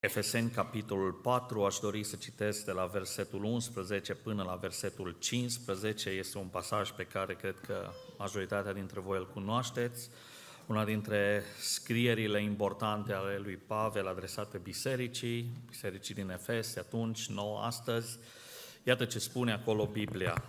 Efeseni, capitolul 4, aș dori să citesc de la versetul 11 până la versetul 15. Este un pasaj pe care cred că majoritatea dintre voi îl cunoașteți. Una dintre scrierile importante ale lui Pavel adresate bisericii, bisericii din Efes, atunci, nouă, astăzi. Iată ce spune acolo Biblia.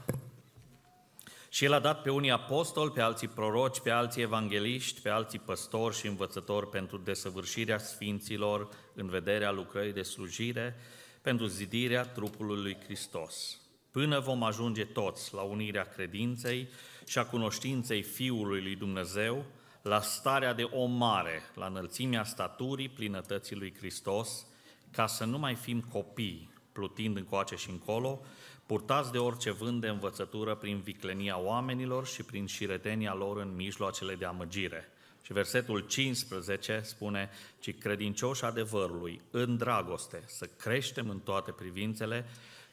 Și el a dat pe unii apostoli, pe alții proroci, pe alții evangeliști, pe alții păstori și învățători pentru desăvârșirea sfinților în vederea lucrării de slujire, pentru zidirea trupului lui Hristos, până vom ajunge toți la unirea credinței și a cunoștinței Fiului lui Dumnezeu, la starea de om mare, la înălțimea staturii plinătății lui Hristos, ca să nu mai fim copii, plutind încoace și încolo, Purtați de orice vânt de învățătură prin viclenia oamenilor și prin șiretenia lor în mijloacele de amăgire. Și versetul 15 spune, ci credincioși adevărului, în dragoste, să creștem în toate privințele,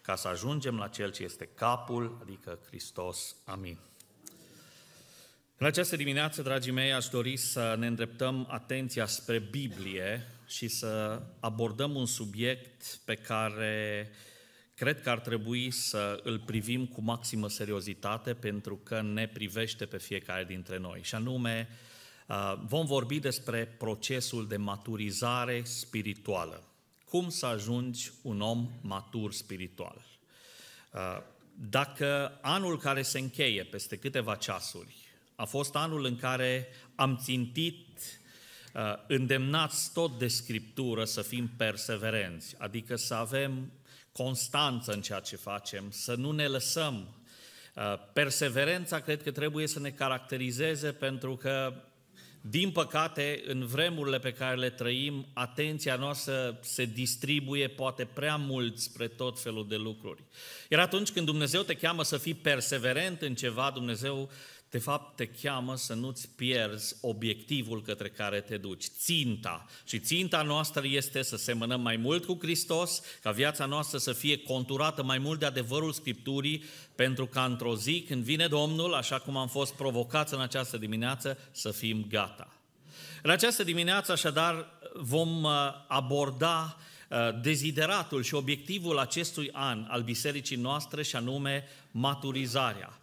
ca să ajungem la Cel ce este capul, adică Hristos. Amin. În această dimineață, dragii mei, aș dori să ne îndreptăm atenția spre Biblie și să abordăm un subiect pe care uh, Cred că ar trebui să îl privim cu maximă seriozitate pentru că ne privește pe fiecare dintre noi. Și anume, uh, vom vorbi despre procesul de maturizare spirituală. Cum să ajungi un om matur spiritual? Uh, dacă anul care se încheie peste câteva ceasuri a fost anul în care am țintit uh, îndemnați tot de Scriptură să fim perseverenți, adică să avem constanță în ceea ce facem, să nu ne lăsăm. Uh, perseverența cred că trebuie să ne caracterizeze pentru că, din păcate, în vremurile pe care le trăim, atenția noastră se distribuie poate prea mult spre tot felul de lucruri. Iar atunci când Dumnezeu te cheamă să fii perseverent în ceva, Dumnezeu uh, de fapt te cheamă să nu-ți pierzi obiectivul către care te duci, ținta. Și ținta noastră este să semănăm mai mult cu Hristos, ca viața noastră să fie conturată mai mult de adevărul Scripturii, pentru ca într-o zi, când vine Domnul, așa cum am fost provocați în această dimineață, să fim gata. În această dimineață, așadar, vom uh, aborda uh, dezideratul și obiectivul acestui an al bisericii noastre și anume maturizarea.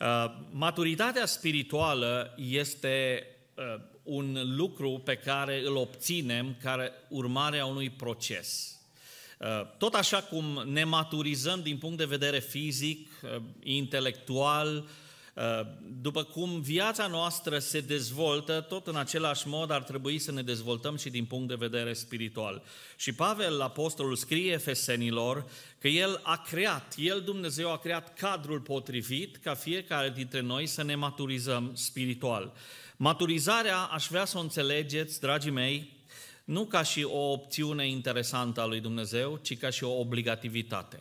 Uh, maturitatea spirituală este uh, un lucru pe care îl obținem care urmare a unui proces. Uh, tot așa cum ne maturizăm din punct de vedere fizic, intelectual, Uh, după cum viața noastră se dezvoltă, tot în același mod ar trebui să ne dezvoltăm și din punct de vedere spiritual. Și Pavel, apostolul, scrie fesenilor că el a creat, el Dumnezeu a creat cadrul potrivit ca fiecare dintre noi să ne maturizăm spiritual. Maturizarea, aș vrea să o înțelegeți, dragii mei, nu ca și o opțiune interesantă a lui Dumnezeu, ci ca și o obligativitate.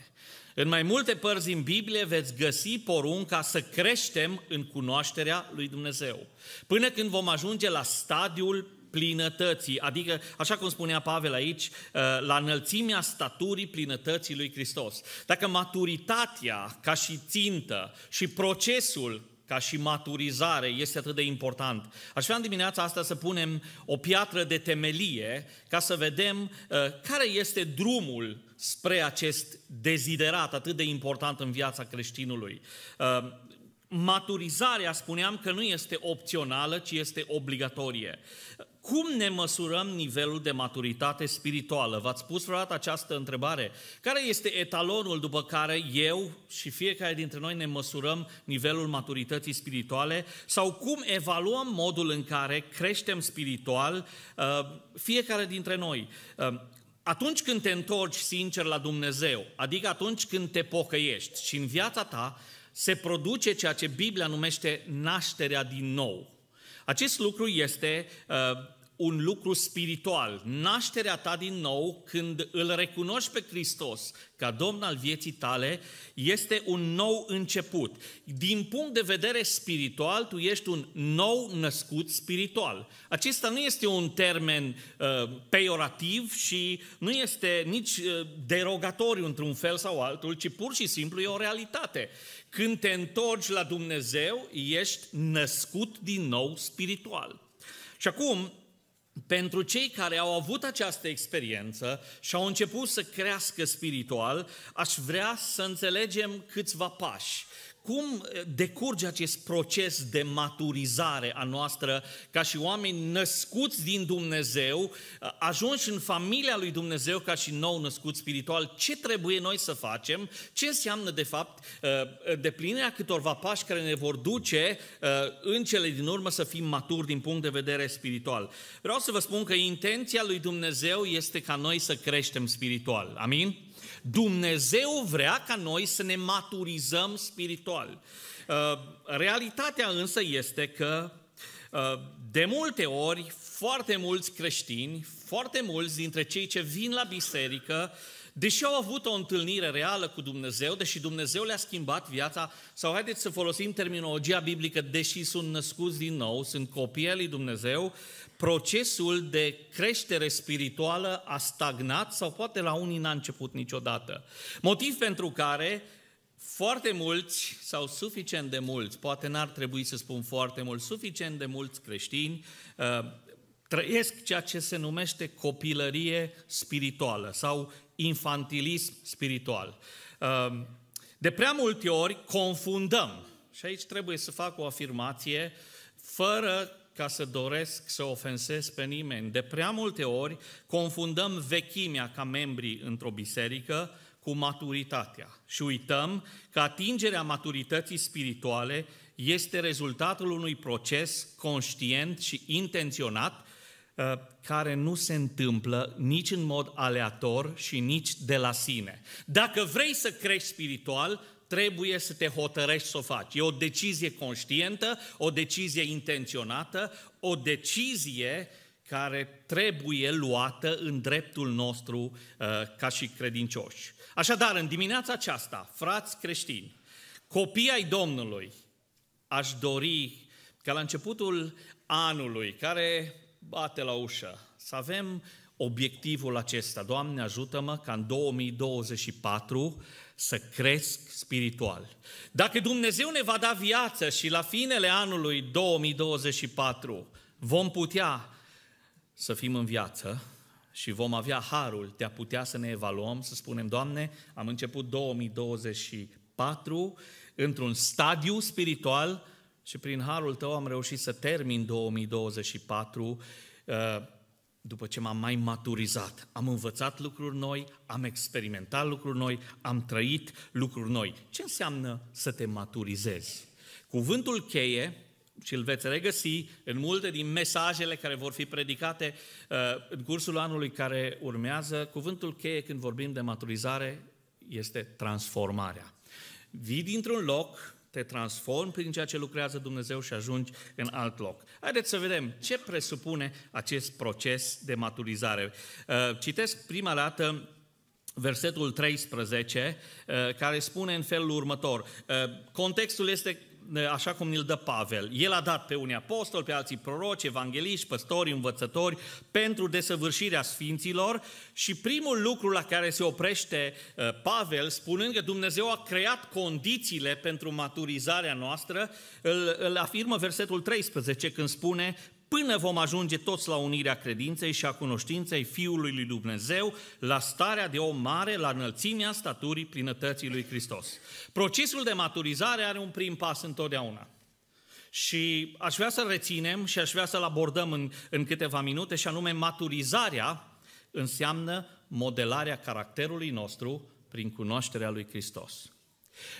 În mai multe părți din Biblie veți găsi porunca să creștem în cunoașterea lui Dumnezeu, până când vom ajunge la stadiul plinătății, adică, așa cum spunea Pavel aici, uh, la înălțimea staturii plinătății lui Hristos. Dacă maturitatea ca și țintă și procesul ca și maturizare este atât de important. Aș vrea în dimineața asta să punem o piatră de temelie ca să vedem uh, care este drumul spre acest deziderat atât de important în viața creștinului. Uh, maturizarea, spuneam că nu este opțională, ci este obligatorie. Cum ne măsurăm nivelul de maturitate spirituală? V-ați pus vreodată această întrebare? Care este etalonul după care eu și fiecare dintre noi ne măsurăm nivelul maturității spirituale? Sau cum evaluăm modul în care creștem spiritual uh, fiecare dintre noi? Uh, atunci când te întorci sincer la Dumnezeu, adică atunci când te pocăiești și în viața ta se produce ceea ce Biblia numește nașterea din nou. Acest lucru este uh, un lucru spiritual. Nașterea ta din nou, când îl recunoști pe Hristos ca Domn al vieții tale, este un nou început. Din punct de vedere spiritual, tu ești un nou născut spiritual. Acesta nu este un termen uh, peiorativ și nu este nici uh, derogatoriu într-un fel sau altul, ci pur și simplu e o realitate. Când te întorci la Dumnezeu, ești născut din nou spiritual. Și acum, pentru cei care au avut această experiență și au început să crească spiritual, aș vrea să înțelegem câțiva pași cum eh, decurge acest proces de maturizare a noastră ca și oameni născuți din Dumnezeu, eh, ajunși în familia lui Dumnezeu ca și nou născut spiritual, ce trebuie noi să facem, ce înseamnă de fapt eh, deplinirea câtorva pași care ne vor duce în cele din urmă să fim maturi din punct de vedere spiritual. Vreau să vă spun că intenția lui Dumnezeu este ca noi să creștem spiritual. Amin? Dumnezeu vrea ca noi să ne maturizăm spiritual. Uh, realitatea însă este că uh, de multe ori, foarte mulți creștini, foarte mulți dintre cei ce vin la biserică, deși au avut o întâlnire reală cu Dumnezeu, deși Dumnezeu le-a schimbat viața, sau haideți să folosim terminologia biblică, deși sunt născuți din nou, sunt copii ai lui Dumnezeu, procesul de creștere spirituală a stagnat sau poate la unii n-a început niciodată. Motiv pentru care foarte mulți sau suficient de mulți, poate n-ar trebui să spun foarte mult, suficient de mulți creștini uh, trăiesc ceea ce se numește copilărie spirituală sau infantilism spiritual. Uh, de prea multe ori confundăm, și aici trebuie să fac o afirmație, fără ca să doresc să ofensez pe nimeni. De prea multe ori confundăm vechimea ca membrii într-o biserică cu maturitatea și uităm că atingerea maturității spirituale este rezultatul unui proces conștient și intenționat uh, care nu se întâmplă nici în mod aleator și nici de la sine. Dacă vrei să crești spiritual, trebuie să te hotărești să o faci. E o decizie conștientă, o decizie intenționată, o decizie care trebuie luată în dreptul nostru uh, ca și credincioși. Așadar, în dimineața aceasta, frați creștini, copii ai Domnului, aș dori ca la începutul anului, care bate la ușă, să avem obiectivul acesta. Doamne, ajută-mă ca în 2024 să cresc spiritual. Dacă Dumnezeu ne va da viață și la finele anului 2024 vom putea să fim în viață și vom avea harul de a putea să ne evaluăm, să spunem, Doamne, am început 2024 într-un stadiu spiritual și prin harul Tău am reușit să termin 2024 uh, după ce m-am mai maturizat, am învățat lucruri noi, am experimentat lucruri noi, am trăit lucruri noi. Ce înseamnă să te maturizezi? Cuvântul cheie, și îl veți regăsi în multe din mesajele care vor fi predicate uh, în cursul anului care urmează, cuvântul cheie când vorbim de maturizare este transformarea. Vii dintr-un loc te transformi prin ceea ce lucrează Dumnezeu și ajungi în alt loc. Haideți să vedem ce presupune acest proces de maturizare. Uh, citesc prima dată versetul 13, uh, care spune în felul următor. Uh, contextul este așa cum îl dă Pavel. El a dat pe unii apostoli, pe alții proroci, evangeliști, păstori, învățători, pentru desăvârșirea sfinților și primul lucru la care se oprește uh, Pavel, spunând că Dumnezeu a creat condițiile pentru maturizarea noastră, îl, îl afirmă versetul 13 când spune până vom ajunge toți la unirea credinței și a cunoștinței Fiului lui Dumnezeu, la starea de om mare, la înălțimea staturii plinătății lui Hristos. Procesul de maturizare are un prim pas întotdeauna. Și aș vrea să reținem și aș vrea să-l abordăm în, în câteva minute, și anume maturizarea înseamnă modelarea caracterului nostru prin cunoașterea lui Hristos.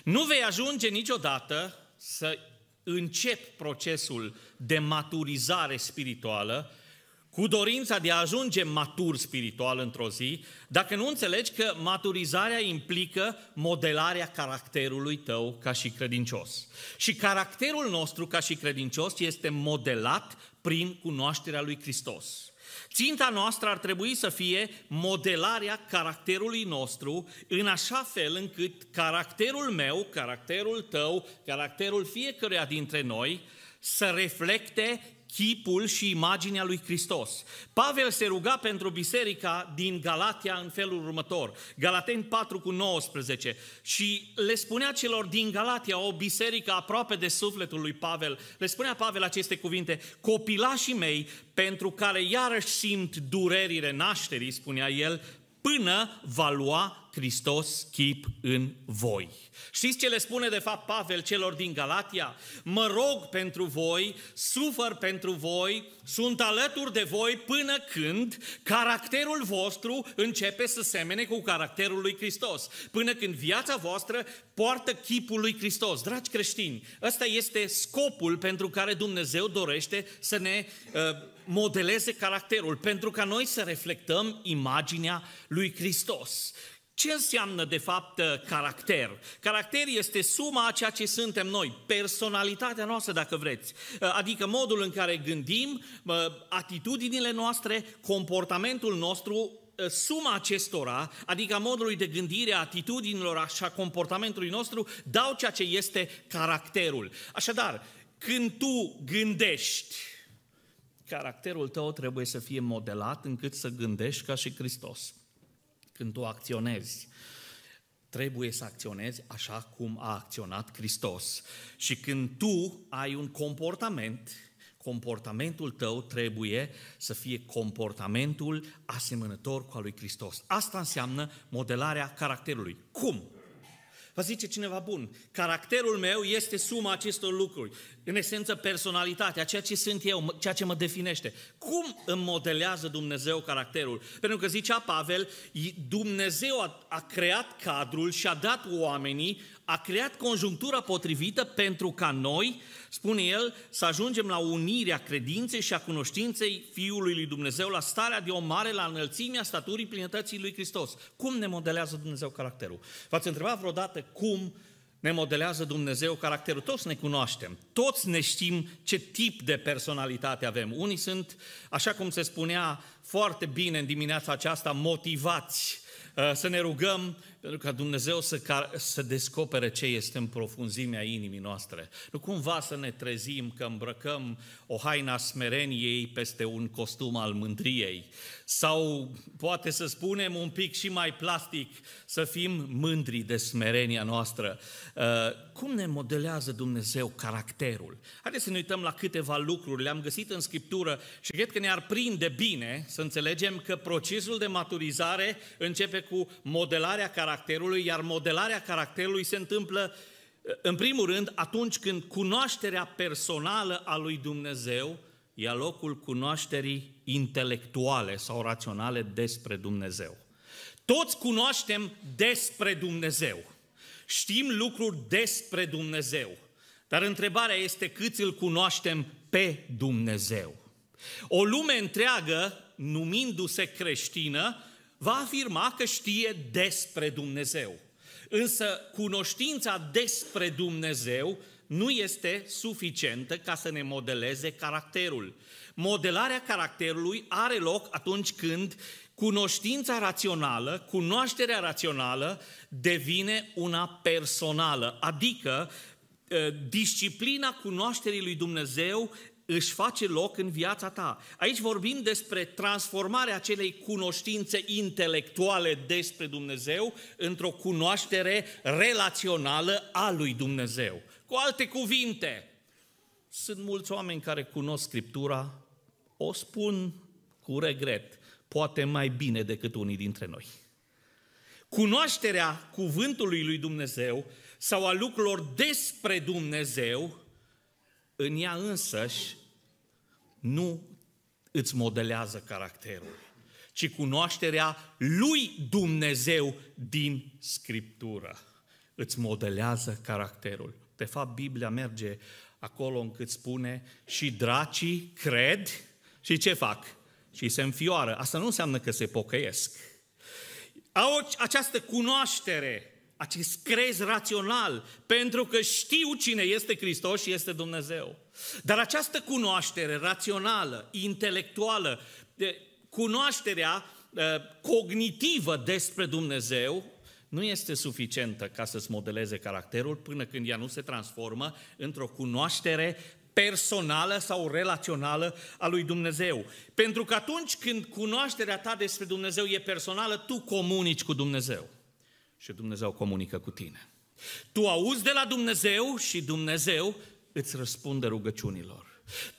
Nu vei ajunge niciodată să încep procesul de maturizare spirituală, cu dorința de a ajunge matur spiritual într-o zi, dacă nu înțelegi că maturizarea implică modelarea caracterului tău ca și credincios. Și caracterul nostru ca și credincios este modelat prin cunoașterea lui Hristos. Ținta noastră ar trebui să fie modelarea caracterului nostru în așa fel încât caracterul meu, caracterul tău, caracterul fiecăruia dintre noi să reflecte chipul și imaginea lui Hristos. Pavel se ruga pentru biserica din Galatia în felul următor, Galateni 4 cu 19, și le spunea celor din Galatia, o biserică aproape de sufletul lui Pavel, le spunea Pavel aceste cuvinte, copilașii mei, pentru care iarăși simt durerile nașterii, spunea el, până va lua Hristos chip în voi. Știți ce le spune de fapt Pavel celor din Galatia? Mă rog pentru voi, sufăr pentru voi, sunt alături de voi până când caracterul vostru începe să semene cu caracterul lui Hristos, până când viața voastră poartă chipul lui Hristos. Dragi creștini, ăsta este scopul pentru care Dumnezeu dorește să ne uh, modeleze caracterul, pentru ca noi să reflectăm imaginea lui Hristos. Ce înseamnă, de fapt, uh, caracter? Caracter este suma a ceea ce suntem noi, personalitatea noastră, dacă vreți. Uh, adică modul în care gândim, uh, atitudinile noastre, comportamentul nostru, suma acestora, adică a modului de gândire, a atitudinilor și a comportamentului nostru, dau ceea ce este caracterul. Așadar, când tu gândești, caracterul tău trebuie să fie modelat încât să gândești ca și Hristos când tu acționezi. Trebuie să acționezi așa cum a acționat Hristos. Și când tu ai un comportament, comportamentul tău trebuie să fie comportamentul asemănător cu al lui Hristos. Asta înseamnă modelarea caracterului. Cum? Vă zice cineva bun, caracterul meu este suma acestor lucruri, în esență personalitatea, ceea ce sunt eu, ceea ce mă definește. Cum îmi modelează Dumnezeu caracterul? Pentru că zicea Pavel, Dumnezeu a, a creat cadrul și a dat oamenii a creat conjunctura potrivită pentru ca noi, spune el, să ajungem la unirea credinței și a cunoștinței Fiului lui Dumnezeu, la starea de o mare, la înălțimea staturii plinătății lui Hristos. Cum ne modelează Dumnezeu caracterul? V-ați întrebat vreodată cum ne modelează Dumnezeu caracterul. Toți ne cunoaștem, toți ne știm ce tip de personalitate avem. Unii sunt, așa cum se spunea foarte bine în dimineața aceasta, motivați uh, să ne rugăm pentru ca Dumnezeu să, car- să descopere ce este în profunzimea inimii noastre. Nu cumva să ne trezim că îmbrăcăm o haina smereniei peste un costum al mândriei. Sau poate să spunem un pic și mai plastic, să fim mândri de smerenia noastră. Uh, cum ne modelează Dumnezeu caracterul? Haideți să ne uităm la câteva lucruri. Le-am găsit în Scriptură și cred că ne-ar prinde bine să înțelegem că procesul de maturizare începe cu modelarea caracterului caracterului, iar modelarea caracterului se întâmplă în primul rând atunci când cunoașterea personală a lui Dumnezeu ia locul cunoașterii intelectuale sau raționale despre Dumnezeu. Toți cunoaștem despre Dumnezeu. Știm lucruri despre Dumnezeu. Dar întrebarea este cât îl cunoaștem pe Dumnezeu. O lume întreagă, numindu-se creștină, va afirma că știe despre Dumnezeu. Însă cunoștința despre Dumnezeu nu este suficientă ca să ne modeleze caracterul. Modelarea caracterului are loc atunci când cunoștința rațională, cunoașterea rațională devine una personală, adică ă, disciplina cunoașterii lui Dumnezeu își face loc în viața ta. Aici vorbim despre transformarea acelei cunoștințe intelectuale despre Dumnezeu într-o cunoaștere relațională a lui Dumnezeu. Cu alte cuvinte, sunt mulți oameni care cunosc Scriptura, o spun cu regret, poate mai bine decât unii dintre noi. Cunoașterea cuvântului lui Dumnezeu sau a lucrurilor despre Dumnezeu în ea însăși nu îți modelează caracterul, ci cunoașterea lui Dumnezeu din Scriptură îți modelează caracterul. De fapt, Biblia merge acolo încât spune și dracii cred și ce fac? Și se înfioară. Asta nu înseamnă că se pocăiesc. Au această cunoaștere acest crez rațional, pentru că știu cine este Hristos și este Dumnezeu. Dar această cunoaștere rațională, intelectuală, cunoașterea uh, cognitivă despre Dumnezeu nu este suficientă ca să-ți modeleze caracterul până când ea nu se transformă într-o cunoaștere personală sau relațională a lui Dumnezeu. Pentru că atunci când cunoașterea ta despre Dumnezeu e personală, tu comunici cu Dumnezeu și Dumnezeu comunică cu tine. Tu auzi de la Dumnezeu și Dumnezeu îți răspunde rugăciunilor.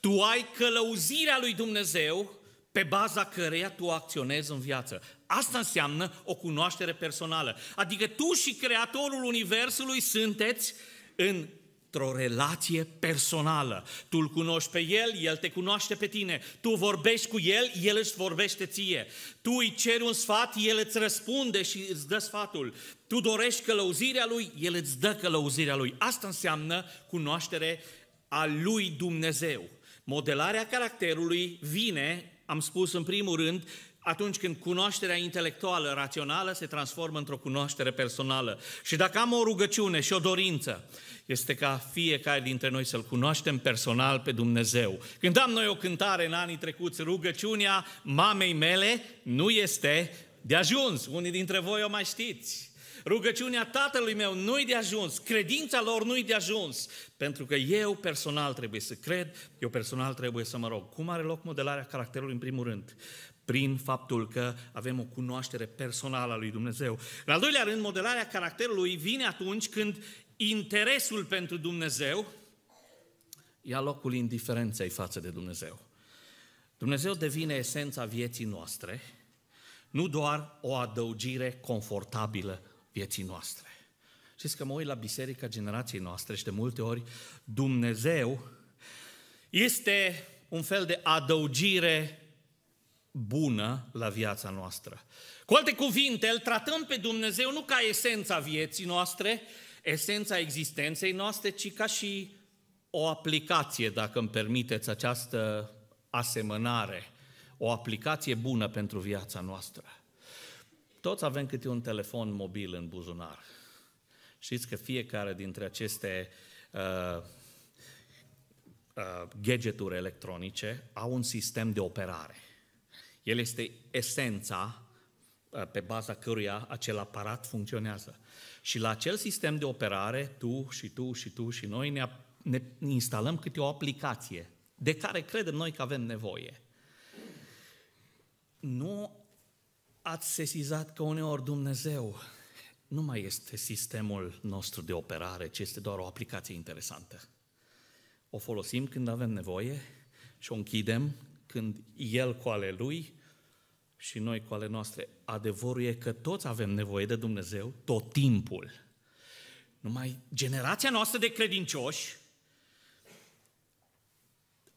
Tu ai călăuzirea lui Dumnezeu pe baza căreia tu acționezi în viață. Asta înseamnă o cunoaștere personală. Adică tu și Creatorul Universului sunteți în într-o relație personală. Tu îl cunoști pe el, el te cunoaște pe tine. Tu vorbești cu el, el își vorbește ție. Tu îi ceri un sfat, el îți răspunde și îți dă sfatul. Tu dorești călăuzirea lui, el îți dă călăuzirea lui. Asta înseamnă cunoaștere a lui Dumnezeu. Modelarea caracterului vine, am spus în primul rând, atunci când cunoașterea intelectuală, rațională, se transformă într-o cunoaștere personală. Și dacă am o rugăciune și o dorință, este ca fiecare dintre noi să-L cunoaștem personal pe Dumnezeu. Când am noi o cântare în anii trecuți, rugăciunea mamei mele nu este de ajuns. Unii dintre voi o mai știți. Rugăciunea tatălui meu nu-i de ajuns, credința lor nu-i de ajuns, pentru că eu personal trebuie să cred, eu personal trebuie să mă rog. Cum are loc modelarea caracterului în primul rând? prin faptul că avem o cunoaștere personală a lui Dumnezeu. În al doilea rând, modelarea caracterului vine atunci când interesul pentru Dumnezeu ia locul indiferenței față de Dumnezeu. Dumnezeu devine esența vieții noastre, nu doar o adăugire confortabilă vieții noastre. Știți că mă uit la biserica generației noastre și de multe ori Dumnezeu este un fel de adăugire bună la viața noastră. Cu alte cuvinte, îl tratăm pe Dumnezeu nu ca esența vieții noastre, esența existenței noastre, ci ca și o aplicație, dacă îmi permiteți această asemănare, o aplicație bună pentru viața noastră. Toți avem câte un telefon mobil în buzunar. Știți că fiecare dintre aceste uh, uh, gadgeturi electronice au un sistem de operare. El este esența uh, pe baza căruia acel aparat funcționează. Și la acel sistem de operare, tu și tu și tu și noi ne, ne instalăm câte o aplicație de care credem noi că avem nevoie. Nu ați sesizat că uneori Dumnezeu nu mai este sistemul nostru de operare, ci este doar o aplicație interesantă. O folosim când avem nevoie și o închidem când El cu ale Lui și noi cu ale noastre. Adevărul e că toți avem nevoie de Dumnezeu tot timpul. Numai generația noastră de credincioși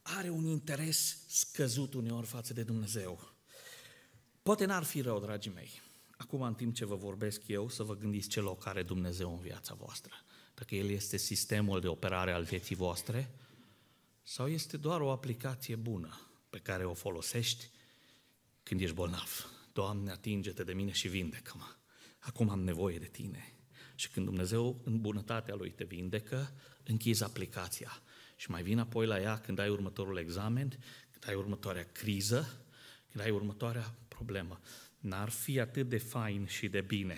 are un interes scăzut uneori față de Dumnezeu. Poate n-ar fi rău, dragii mei, acum în timp ce vă vorbesc eu, să vă gândiți ce loc are Dumnezeu în viața voastră. Dacă El este sistemul de operare al vieții voastre sau este doar o aplicație bună pe care o folosești când ești bolnav. Doamne, atinge-te de mine și vindecă-mă. Acum am nevoie de tine. Și când Dumnezeu, în bunătatea Lui, te vindecă, închizi aplicația. Și mai vin apoi la ea când ai următorul examen, când ai următoarea criză, când ai următoarea problemă. N-ar fi atât de fain și de bine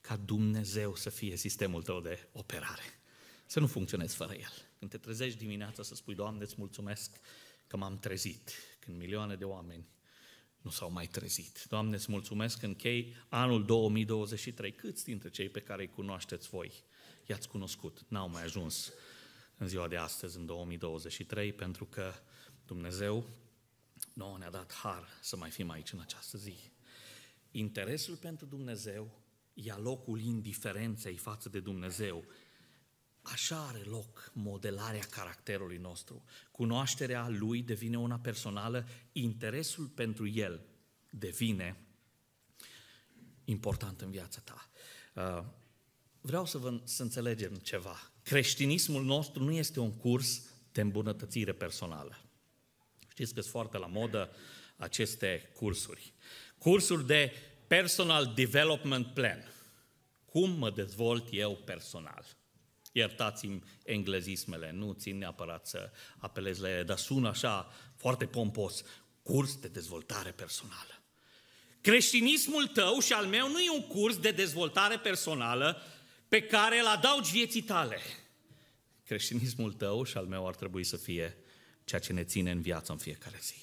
ca Dumnezeu să fie sistemul tău de operare. Să nu funcționezi fără El. Când te trezești dimineața să spui, Doamne, îți mulțumesc că m-am trezit, când milioane de oameni nu s-au mai trezit. Doamne, îți mulțumesc, chei anul 2023. Câți dintre cei pe care îi cunoașteți voi i-ați cunoscut, n-au mai ajuns în ziua de astăzi, în 2023, pentru că Dumnezeu nouă ne-a dat har să mai fim aici în această zi. Interesul pentru Dumnezeu ia locul indiferenței față de Dumnezeu Așa are loc modelarea caracterului nostru. Cunoașterea lui devine una personală, interesul pentru el devine important în viața ta. Uh, vreau să, vă, să înțelegem ceva. Creștinismul nostru nu este un curs de îmbunătățire personală. Știți că sunt foarte la modă aceste cursuri. Cursuri de personal development plan. Cum mă dezvolt eu personal? Iertați-mi englezismele, nu țin neapărat să apelez la ele, dar sună așa foarte pompos, curs de dezvoltare personală. Creștinismul tău și al meu nu e un curs de dezvoltare personală pe care îl adaugi vieții tale. Creștinismul tău și al meu ar trebui să fie ceea ce ne ține în viață în fiecare zi.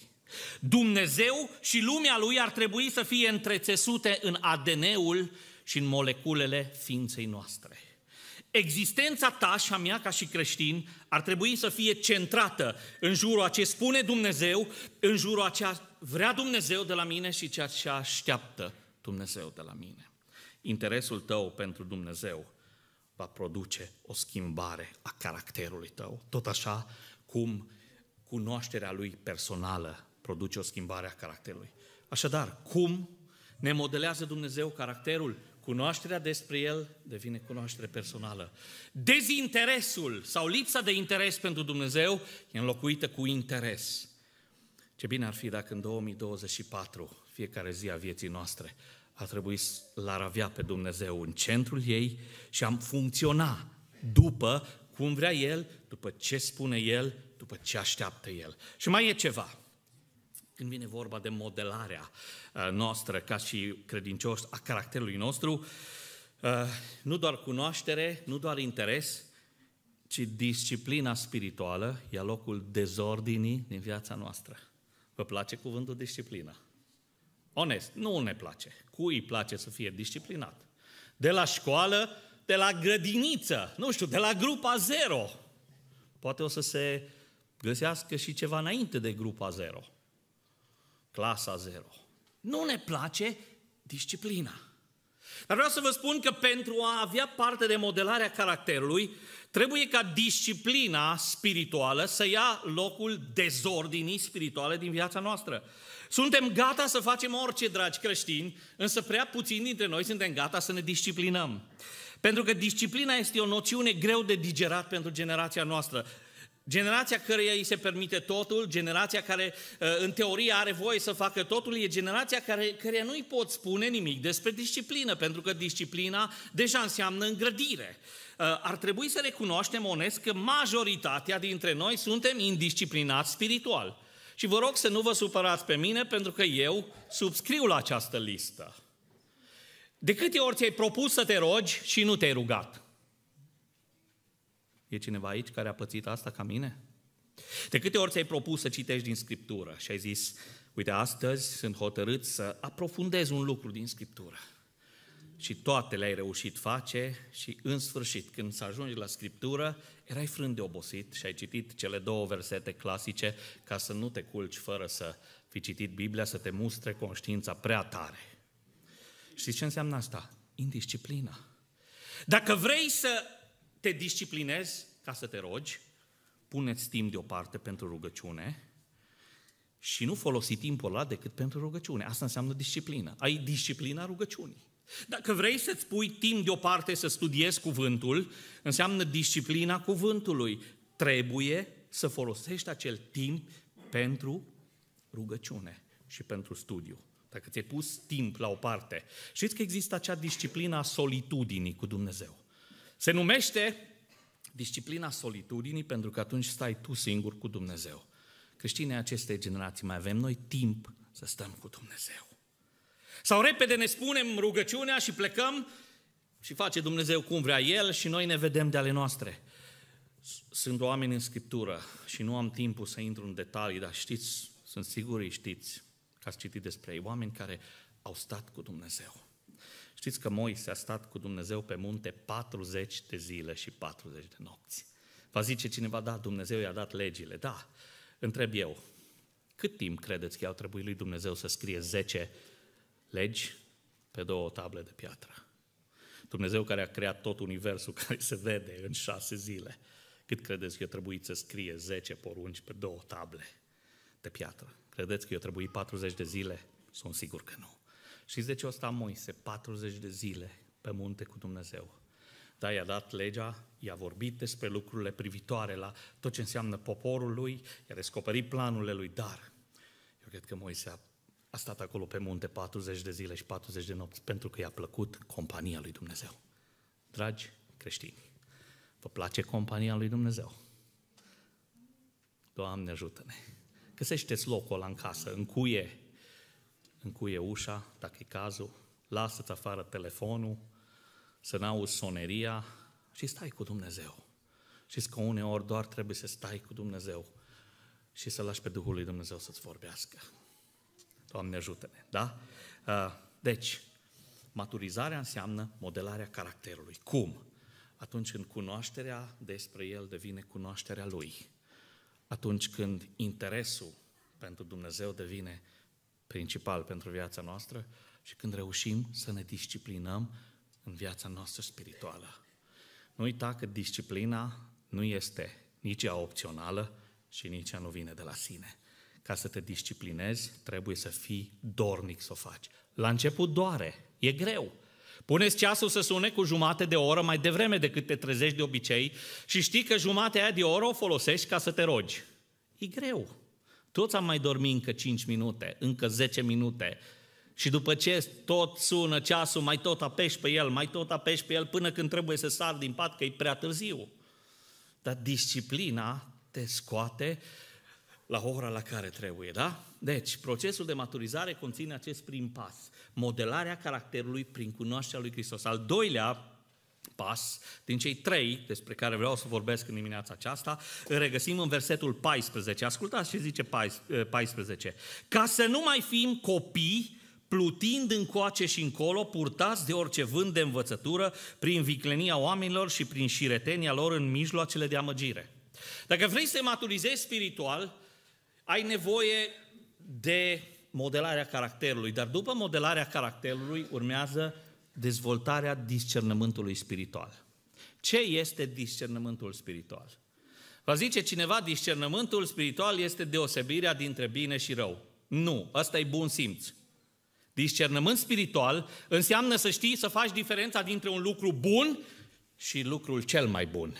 Dumnezeu și lumea lui ar trebui să fie întrețesute în ADN-ul și în moleculele ființei noastre. Existența ta și a mea ca și creștin ar trebui să fie centrată în jurul a ce spune Dumnezeu, în jurul a ce vrea Dumnezeu de la mine și ceea ce așteaptă Dumnezeu de la mine. Interesul tău pentru Dumnezeu va produce o schimbare a caracterului tău, tot așa cum cunoașterea lui personală produce o schimbare a caracterului. Așadar, cum ne modelează Dumnezeu caracterul? Cunoașterea despre el devine cunoaștere personală. Dezinteresul sau lipsa de interes pentru Dumnezeu e înlocuită cu interes. Ce bine ar fi dacă în 2024, fiecare zi a vieții noastre, a trebuit să l avea pe Dumnezeu în centrul ei și am funcționa după cum vrea El, după ce spune El, după ce așteaptă El. Și mai e ceva. Când vine vorba de modelarea uh, noastră ca și credincioși a caracterului nostru, uh, nu doar cunoaștere, nu doar interes, ci disciplina spirituală ia locul dezordinii din viața noastră. Vă place cuvântul disciplina? Onest, nu ne place. Cui îi place să fie disciplinat? De la școală, de la grădiniță, nu știu, de la grupa zero. Poate o să se găsească și ceva înainte de grupa zero clasa 0. Nu ne place disciplina. Dar vreau să vă spun că pentru a avea parte de modelarea caracterului, trebuie ca disciplina spirituală să ia locul dezordinii spirituale din viața noastră. Suntem gata să facem orice, dragi creștini, însă prea puțini dintre noi suntem gata să ne disciplinăm. Pentru că disciplina este o noțiune greu de digerat pentru generația noastră. Generația care îi se permite totul, generația care uh, în teorie are voie să facă totul, e generația care, care nu-i pot spune nimic despre disciplină, pentru că disciplina deja înseamnă îngrădire. Uh, ar trebui să recunoaștem onest că majoritatea dintre noi suntem indisciplinați spiritual. Și vă rog să nu vă supărați pe mine, pentru că eu subscriu la această listă. De câte ori ți-ai propus să te rogi și nu te-ai rugat? E cineva aici care a pățit asta ca mine? De câte ori ți-ai propus să citești din Scriptură și ai zis, uite, astăzi sunt hotărât să aprofundez un lucru din Scriptură. Și toate le-ai reușit face și în sfârșit, când să ajungi la Scriptură, erai frânt de obosit și ai citit cele două versete clasice ca să nu te culci fără să fi citit Biblia, să te mustre conștiința prea tare. Știți ce înseamnă asta? Indisciplina. Dacă vrei să te disciplinezi ca să te rogi, puneți timp deoparte pentru rugăciune și nu folosi timpul ăla decât pentru rugăciune. Asta înseamnă disciplină. Ai disciplina rugăciunii. Dacă vrei să-ți pui timp deoparte să studiezi cuvântul, înseamnă disciplina cuvântului. Trebuie să folosești acel timp pentru rugăciune și pentru studiu. Dacă ți-ai pus timp la o parte. Știți că există acea disciplină a solitudinii cu Dumnezeu. Se numește disciplina solitudinii pentru că atunci stai tu singur cu Dumnezeu. Creștinii acestei generații mai avem noi timp să stăm cu Dumnezeu. Sau repede ne spunem rugăciunea și plecăm și face Dumnezeu cum vrea El și noi ne vedem de ale noastre. Sunt oameni în Scriptură și nu am timpul să intru în detalii, dar știți, sunt sigur știți că ați citit despre ei, oameni care au stat cu Dumnezeu. Știți că Moise a stat cu Dumnezeu pe munte 40 de zile și 40 de nopți. Va zice cineva, da, Dumnezeu i-a dat legile. Da, întreb eu, cât timp credeți că i-au trebuit lui Dumnezeu să scrie 10 legi pe două table de piatră? Dumnezeu care a creat tot universul care se vede în șase zile. Cât credeți că i-a trebuit să scrie 10 porunci pe două table de piatră? Credeți că i-a trebuit 40 de zile? Sunt sigur că nu. Și de ce o sta Moise 40 de zile pe munte cu Dumnezeu? Da, i-a dat legea, i-a vorbit despre lucrurile privitoare la tot ce înseamnă poporul lui, i-a descoperit planurile lui, dar eu cred că Moise a, a stat acolo pe munte 40 de zile și 40 de nopți pentru că i-a plăcut compania lui Dumnezeu. Dragi creștini, vă place compania lui Dumnezeu? Doamne ajută-ne! Găsește-ți locul ăla în casă, în cuie, încuie ușa, dacă e cazul, lasă-ți afară telefonul, să n-auzi soneria și stai cu Dumnezeu. Știți că uneori doar trebuie să stai cu Dumnezeu și să lași pe Duhul lui Dumnezeu să-ți vorbească. Doamne ajută-ne, da? Deci, maturizarea înseamnă modelarea caracterului. Cum? Atunci când cunoașterea despre el devine cunoașterea lui. Atunci când interesul pentru Dumnezeu devine principal pentru viața noastră și când reușim să ne disciplinăm în viața noastră spirituală. Nu uita că disciplina nu este nici ea opțională și nici ea nu vine de la sine. Ca să te disciplinezi, trebuie să fii dornic să o faci. La început doare, e greu. Puneți ceasul să sune cu jumate de oră mai devreme decât te trezești de obicei și știi că jumatea aia de oră o folosești ca să te rogi. E greu, toți am mai dormit încă 5 minute, încă 10 minute. Și după ce tot sună ceasul, mai tot apeși pe el, mai tot apeși pe el, până când trebuie să sar din pat, că e prea târziu. Dar disciplina te scoate la ora la care trebuie, da? Deci, procesul de maturizare conține acest prim pas, modelarea caracterului prin cunoașterea lui Hristos. Al doilea pas din cei trei despre care vreau să vorbesc în dimineața aceasta, regăsim în versetul 14. Ascultați ce zice 14. Eh, Ca să nu mai fim copii plutind încoace și încolo, purtați de orice vânt de învățătură prin viclenia oamenilor și prin șiretenia lor în mijloacele de amăgire. Dacă vrei să maturizezi spiritual, ai nevoie de modelarea caracterului, dar după modelarea caracterului urmează dezvoltarea discernământului spiritual. Ce este discernământul spiritual? Vă zice cineva, discernământul spiritual este deosebirea dintre bine și rău. Nu, ăsta e bun simț. Discernământ spiritual înseamnă să știi să faci diferența dintre un lucru bun și lucrul cel mai bun.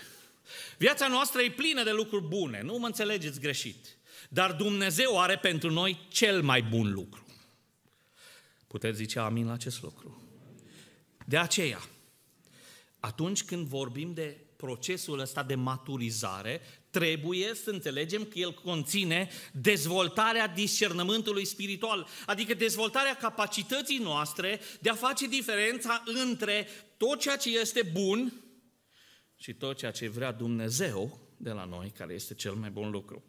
Viața noastră e plină de lucruri bune, nu mă înțelegeți greșit. Dar Dumnezeu are pentru noi cel mai bun lucru. Puteți zice amin la acest lucru. De aceea, atunci când vorbim de procesul ăsta de maturizare, trebuie să înțelegem că el conține dezvoltarea discernământului spiritual, adică dezvoltarea capacității noastre de a face diferența între tot ceea ce este bun și tot ceea ce vrea Dumnezeu de la noi, care este cel mai bun lucru.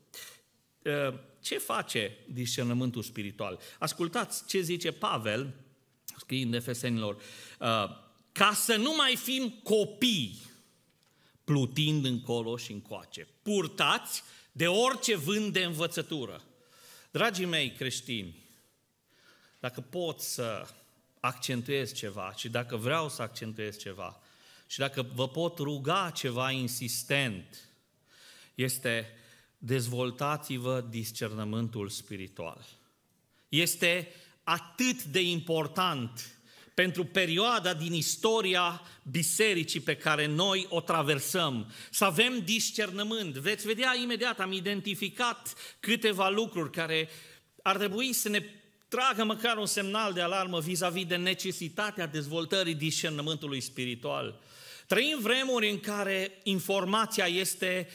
Ă, ce face discernământul spiritual? Ascultați ce zice Pavel scriind în Efesenilor, uh, ca să nu mai fim copii plutind încolo și încoace, purtați de orice vânt de învățătură. Dragii mei creștini, dacă pot să accentuez ceva și dacă vreau să accentuez ceva și dacă vă pot ruga ceva insistent, este dezvoltați-vă discernământul spiritual. Este atât de important pentru perioada din istoria bisericii pe care noi o traversăm. Să avem discernământ. Veți vedea imediat, am identificat câteva lucruri care ar trebui să ne tragă măcar un semnal de alarmă vis-a-vis de necesitatea dezvoltării discernământului spiritual. Trăim vremuri în care informația este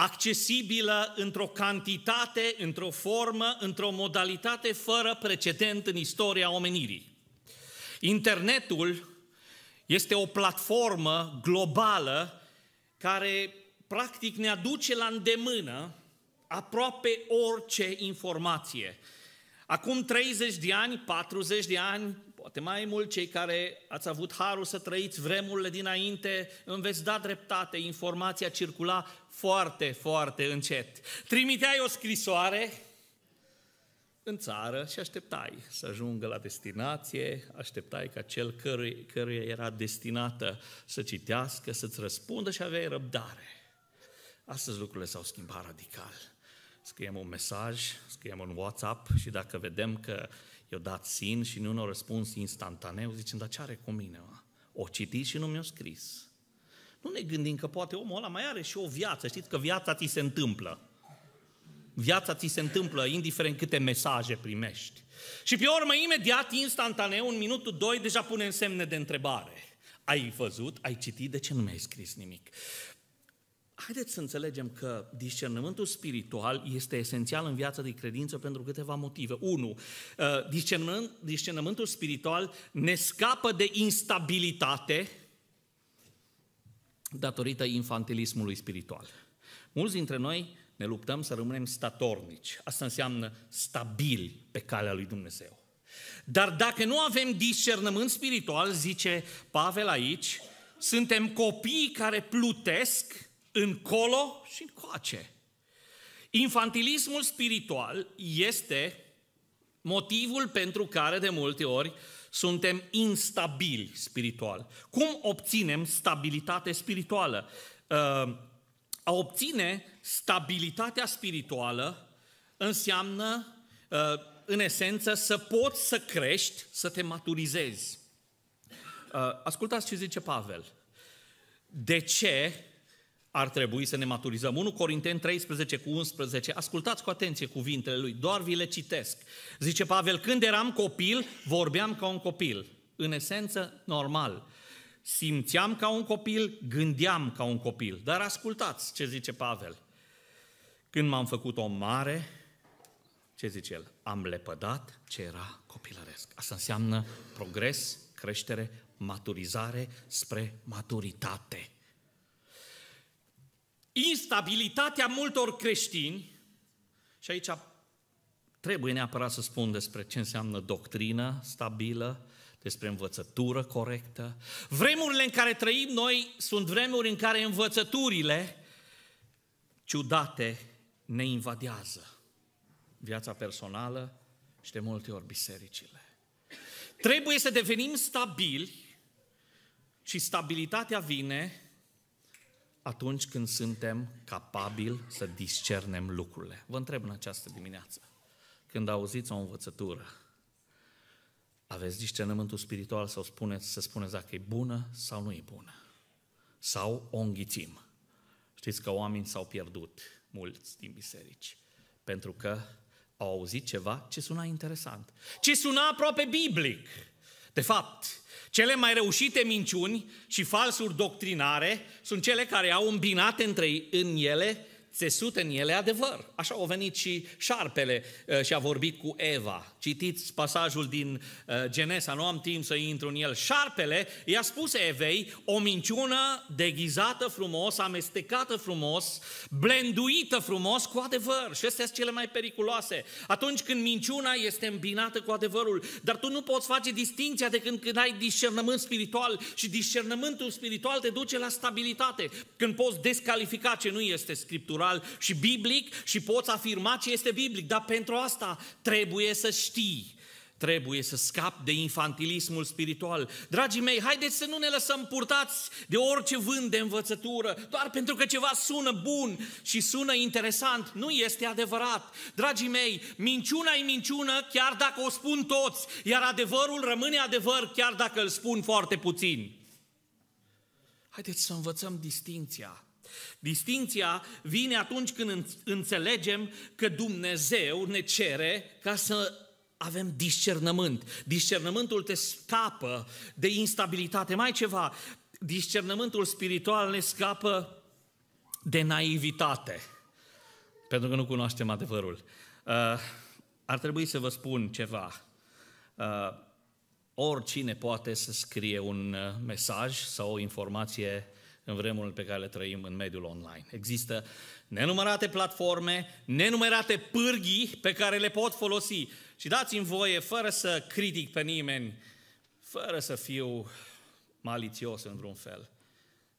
accesibilă într-o cantitate, într-o formă, într-o modalitate fără precedent în istoria omenirii. Internetul este o platformă globală care practic ne aduce la îndemână aproape orice informație. Acum 30 de ani, 40 de ani, Poate mai mult cei care ați avut harul să trăiți vremurile dinainte, îmi veți da dreptate, informația circula foarte, foarte încet. Trimiteai o scrisoare în țară și așteptai să ajungă la destinație, așteptai ca cel căruia, căruia era destinată să citească, să-ți răspundă și aveai răbdare. Astăzi lucrurile s-au schimbat radical. Scriem un mesaj, scriem un WhatsApp și dacă vedem că uh, eu dat sin și nu un răspuns instantaneu, zicând, dar ce are cu mine? Mă? O citi și nu mi-o scris. Nu ne gândim că poate omul ăla mai are și o viață. Știți că viața ți se întâmplă. Viața ți se întâmplă, indiferent câte mesaje primești. Și pe urmă, imediat, instantaneu, în minutul 2, deja pune semne de întrebare. Ai văzut, ai citit, de ce nu mi-ai scris nimic? haideți să înțelegem că discernământul spiritual este esențial în viața de credință pentru câteva motive. Unu, uh, discernământ, discernământul spiritual ne scapă de instabilitate datorită infantilismului spiritual. Mulți dintre noi ne luptăm să rămânem statornici. Asta înseamnă stabili pe calea lui Dumnezeu. Dar dacă nu avem discernământ spiritual, zice Pavel aici, suntem copii care plutesc încolo și încoace. Infantilismul spiritual este motivul pentru care de multe ori suntem instabili spiritual. Cum obținem stabilitate spirituală? Uh, a obține stabilitatea spirituală înseamnă, uh, în esență, să poți să crești, să te maturizezi. Uh, ascultați ce zice Pavel. De ce ar trebui să ne maturizăm. 1 Corinteni 13 cu 11, ascultați cu atenție cuvintele lui, doar vi le citesc. Zice Pavel, când eram copil, vorbeam ca un copil, în esență normal. Simțeam ca un copil, gândeam ca un copil. Dar ascultați ce zice Pavel. Când m-am făcut o mare, ce zice el? Am lepădat ce era copilăresc. Asta înseamnă progres, creștere, maturizare spre maturitate instabilitatea multor creștini, și aici trebuie neapărat să spun despre ce înseamnă doctrină stabilă, despre învățătură corectă. Vremurile în care trăim noi sunt vremuri în care învățăturile ciudate ne invadează viața personală și de multe ori bisericile. Trebuie să devenim stabili și stabilitatea vine atunci când suntem capabili să discernem lucrurile. Vă întreb în această dimineață, când auziți o învățătură, aveți discernământul spiritual sau spuneți, să spuneți dacă e bună sau nu e bună? Sau o înghițim? Știți că oameni s-au pierdut mulți din biserici pentru că au auzit ceva ce suna interesant, ce suna aproape biblic. De fapt, cele mai reușite minciuni și falsuri doctrinare sunt cele care au îmbinate între în ele țesut în ele adevăr. Așa au venit și șarpele uh, și a vorbit cu Eva. Citiți pasajul din uh, Genesa, nu am timp să intru în el. Șarpele i-a spus Evei o minciună deghizată frumos, amestecată frumos, blenduită frumos cu adevăr. Și astea sunt cele mai periculoase. Atunci când minciuna este îmbinată cu adevărul, dar tu nu poți face distinția de când, când ai discernământ spiritual și discernământul spiritual te duce la stabilitate. Când poți descalifica ce nu este Scriptura scriptural și biblic și poți afirma ce este biblic, dar pentru asta trebuie să știi trebuie să scap de infantilismul spiritual. Dragii mei, haideți să nu ne lăsăm purtați de orice vânt de învățătură, doar pentru că ceva sună bun și sună interesant. Nu este adevărat. Dragii mei, minciuna e minciună chiar dacă o spun toți, iar adevărul rămâne adevăr chiar dacă îl spun foarte puțin. Haideți să învățăm distinția Distinția vine atunci când înțelegem că Dumnezeu ne cere ca să avem discernământ. Discernământul te scapă de instabilitate. Mai ceva, discernământul spiritual ne scapă de naivitate. Pentru că nu cunoaștem adevărul. Uh, ar trebui să vă spun ceva. Uh, oricine poate să scrie un uh, mesaj sau o informație în vremurile pe care le trăim în mediul online. Există nenumărate platforme, nenumărate pârghii pe care le pot folosi. Și dați-mi voie, fără să critic pe nimeni, fără să fiu malițios în vreun fel,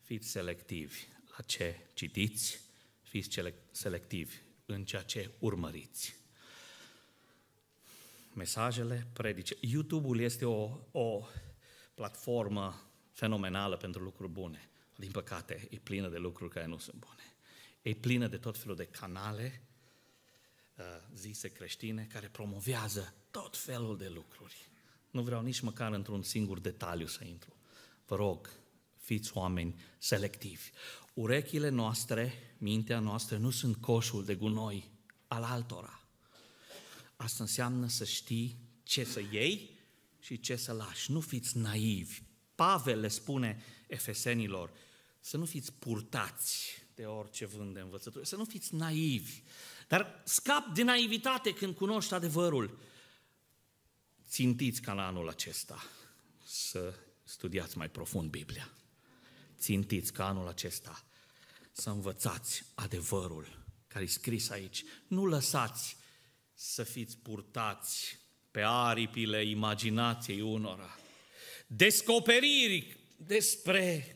fiți selectivi la ce citiți, fiți selectivi în ceea ce urmăriți. Mesajele, predice. YouTube-ul este o, o platformă fenomenală pentru lucruri bune din păcate, e plină de lucruri care nu sunt bune. E plină de tot felul de canale uh, zise creștine care promovează tot felul de lucruri. Nu vreau nici măcar într-un singur detaliu să intru. Vă rog, fiți oameni selectivi. Urechile noastre, mintea noastră, nu sunt coșul de gunoi al altora. Asta înseamnă să știi ce să iei și ce să lași. Nu fiți naivi. Pavel le spune efesenilor, să nu fiți purtați de orice vânt de învățătură, să nu fiți naivi, dar scap de naivitate când cunoști adevărul. Țintiți ca la anul acesta să studiați mai profund Biblia. Țintiți ca anul acesta să învățați adevărul care e scris aici. Nu lăsați să fiți purtați pe aripile imaginației unora. Descoperiri despre